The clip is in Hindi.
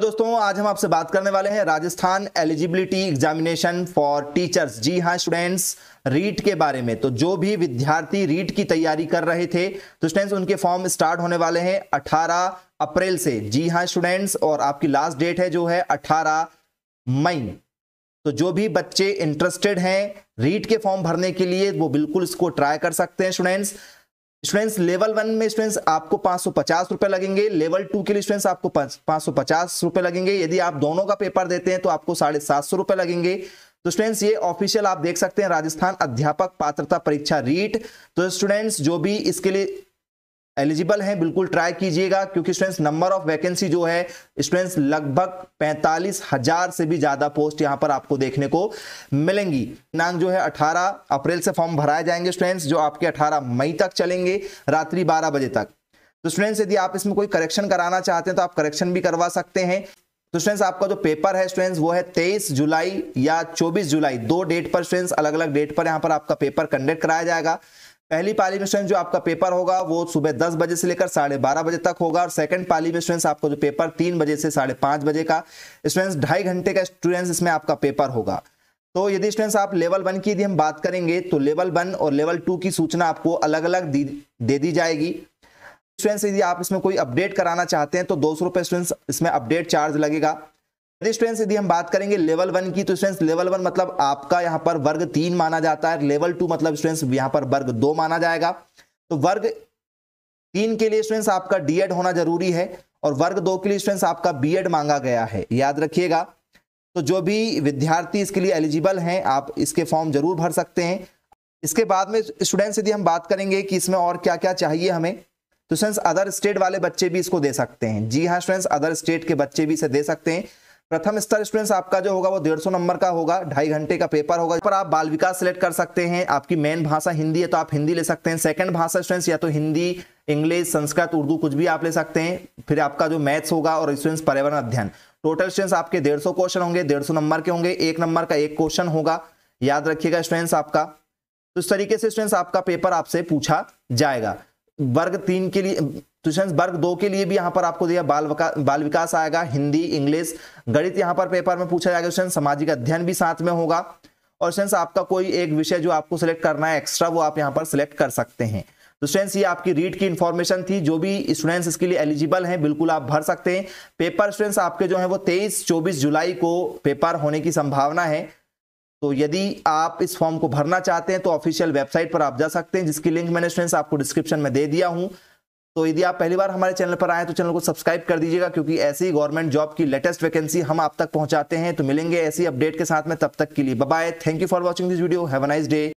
दोस्तों आज हम आपसे बात करने वाले हैं Rajasthan eligibility examination for teachers जी हाँ स्टूडेंट्स रीट के बारे में तो जो भी विद्यार्थी रीट की तैयारी कर रहे थे तो स्टूडेंट्स उनके फॉर्म स्टार्ट होने वाले हैं 18 अप्रैल से जी हाँ स्टूडेंट्स और आपकी लास्ट डेट है जो है 18 मई तो जो भी बच्चे इंटरेस्टेड हैं रीट के फॉर्म भरने के लिए वो बिल्कुल इसको ट्राई कर सकते हैं स्टूडेंट्स स्टूडेंट्स लेवल वन में स्टूडेंट्स आपको पांच सौ पचास रुपए लगेंगे लेवल टू के लिए स्टूडेंट्स आपको पांच सौ पचास रुपए लगेंगे यदि आप दोनों का पेपर देते हैं तो आपको साढ़े सात सौ रुपए लगेंगे तो स्टूडेंट्स ये ऑफिशियल आप देख सकते हैं राजस्थान अध्यापक पात्रता परीक्षा रीट तो स्टूडेंट्स जो भी इसके लिए एलिजिबल हैं बिल्कुल ट्राई कीजिएगा क्योंकि स्टूडेंट्स नंबर ऑफ वैकेंसी जो है स्टूडेंट्स लगभग पैंतालीस हजार से भी ज्यादा पोस्ट यहां पर आपको देखने को मिलेंगी नांग जो है 18 अप्रैल से फॉर्म भराए जाएंगे स्टूडेंट्स जो आपके 18 मई तक चलेंगे रात्रि 12 बजे तक तो स्टूडेंट्स यदि आप इसमें कोई करेक्शन कराना चाहते हैं तो आप करेक्शन भी करवा सकते हैं तो स्टूडेंट्स आपका जो पेपर है स्टूडेंट्स वो है 23 जुलाई या 24 जुलाई दो डेट पर स्टूडेंट्स अलग अलग डेट पर यहां पर आपका पेपर कंडक्ट कराया जाएगा पहली पाली में स्टूडेंट जो आपका पेपर होगा वो सुबह दस बजे से लेकर साढ़े बारह बजे तक होगा और सेकंड पाली में स्टूडेंट्स आपको जो पेपर तीन बजे से साढ़े पांच बजे का स्टूडेंट्स ढाई घंटे का स्टूडेंट्स इसमें आपका पेपर होगा तो यदि स्टूडेंट्स आप लेवल वन की यदि हम बात करेंगे तो लेवल वन और लेवल टू की सूचना आपको अलग अलग दे दी जाएगी स्टूडेंट्स यदि आप इसमें कोई अपडेट कराना चाहते हैं तो दो सौ स्टूडेंट्स इसमें अपडेट चार्ज लगेगा स्टूडेंट्स यदि हम बात करेंगे लेवल वन की तो स्टूडेंट्स लेवल वन मतलब आपका यहाँ पर वर्ग तीन माना जाता है लेवल टू मतलब स्टूडेंट्स यहाँ पर वर्ग दो माना जाएगा तो वर्ग तीन के लिए स्टूडेंट्स आपका डीएड होना जरूरी है और वर्ग दो के लिए स्टूडेंट्स आपका बीएड मांगा गया है याद रखिएगा तो जो भी विद्यार्थी इसके लिए एलिजिबल हैं आप इसके फॉर्म जरूर भर सकते हैं इसके बाद में स्टूडेंट्स यदि हम बात करेंगे कि इसमें और क्या क्या चाहिए हमें तो स्टूडेंट्स अदर स्टेट वाले बच्चे भी इसको दे सकते हैं जी हाँ स्टूडेंट्स अदर स्टेट के बच्चे भी इसे दे सकते हैं प्रथम स्तर स्टूडेंट्स आपका जो होगा वो डेढ़ सौ नंबर का होगा ढाई घंटे का पेपर होगा पर आप बाल विकास सेलेक्ट कर सकते हैं आपकी मेन भाषा हिंदी है तो आप हिंदी ले सकते हैं सेकंड भाषा स्टूडेंट्स या तो हिंदी इंग्लिश संस्कृत उर्दू कुछ भी आप ले सकते हैं फिर आपका जो मैथ्स होगा और स्टूडेंट्स पर्यावरण अध्ययन टोटल स्टूडेंट्स आपके डेढ़ सौ क्वेश्चन होंगे डेढ़ सौ नंबर के होंगे एक नंबर का एक क्वेश्चन होगा याद रखिएगा स्टूडेंट्स आपका तो इस तरीके से स्टूडेंट्स आपका पेपर आपसे पूछा जाएगा वर्ग तीन के लिए ट्यूशन तो वर्ग दो के लिए भी यहाँ पर आपको दिया बाल बाल विकास आएगा हिंदी इंग्लिश गणित यहां पर पेपर में पूछा जाएगा क्वेश्चन तो सामाजिक अध्ययन भी साथ में होगा और सेंस आपका कोई एक विषय जो आपको सिलेक्ट करना है एक्स्ट्रा वो आप यहाँ पर सिलेक्ट कर सकते हैं तो सेंस ये आपकी रीड की इन्फॉर्मेशन थी जो भी स्टूडेंट्स इसके लिए एलिजिबल हैं बिल्कुल आप भर सकते हैं पेपर स्टूडेंट्स आपके जो है वो 23 24 जुलाई को पेपर होने की संभावना है तो यदि आप इस फॉर्म को भरना चाहते हैं तो ऑफिशियल वेबसाइट पर आप जा सकते हैं जिसकी लिंक मैंने फ्रेंड्स आपको डिस्क्रिप्शन में दे दिया हूं तो यदि आप पहली बार हमारे चैनल पर आए तो चैनल को सब्सक्राइब कर दीजिएगा क्योंकि ऐसी गवर्नमेंट जॉब की लेटेस्ट वैकेंसी हम आप तक पहुंचाते हैं तो मिलेंगे ऐसी अपडेट के साथ में तब तक के लिए bye thank you for watching this video have nice day